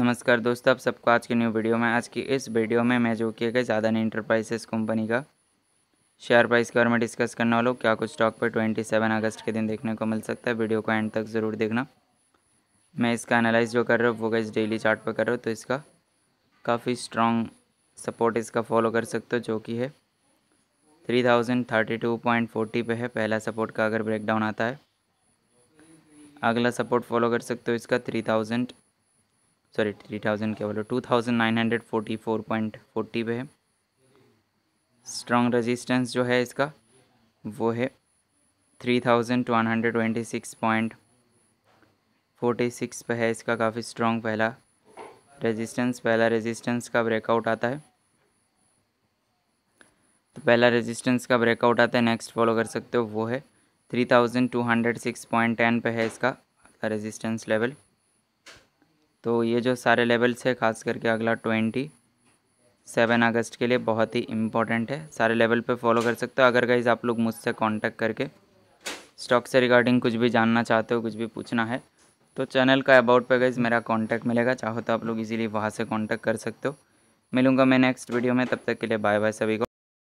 नमस्कार दोस्तों आप सबको आज की न्यू वीडियो में आज की इस वीडियो में मैं जो किए गए ज़्यादा इंटरप्राइजेस कंपनी का शेयर प्राइस के बारे में डिस्कस करने वालों क्या कुछ स्टॉक पर 27 अगस्त के दिन देखने को मिल सकता है वीडियो को एंड तक ज़रूर देखना मैं इसका एनालाइज जो कर रहा हूँ वो गई डेली चार्ट कर रहा हूँ तो इसका काफ़ी स्ट्रॉन्ग सपोर्ट इसका फॉलो कर सकते हो जो कि है three thousand thirty two point forty पे है पहला सपोर्ट का अगर ब्रेकडाउन आता है अगला सपोर्ट फॉलो कर सकते हो इसका three thousand sorry three thousand क्या बोलो two thousand nine hundred forty four point forty पे है स्ट्रॉन्ग रेजिस्टेंस जो है इसका वो है three thousand one hundred twenty six point forty six पे है इसका काफ़ी स्ट्रॉन्ग पहला रेजिस्टेंस पहला रेजिस्टेंस का ब्रेकआउट आता है तो पहला रेजिस्टेंस का ब्रेकआउट आता है नेक्स्ट फॉलो कर सकते हो वो है three thousand two hundred six point ten पे है इसका रेजिस्टेंस लेवल तो ये जो सारे लेवल्स है ख़ास करके अगला ट्वेंटी सेवन अगस्त के लिए बहुत ही इम्पॉर्टेंट है सारे लेवल पे फॉलो कर सकते हो अगर गाइज आप लोग मुझसे कांटेक्ट करके स्टॉक से रिगार्डिंग कुछ भी जानना चाहते हो कुछ भी पूछना है तो चैनल का अबाउट पे गाइज मेरा कांटेक्ट मिलेगा चाहो तो आप लोग इजीली वहाँ से कांटेक्ट कर सकते हो मिलूँगा मैं नेक्स्ट वीडियो में तब तक के लिए बाय बाय सभी को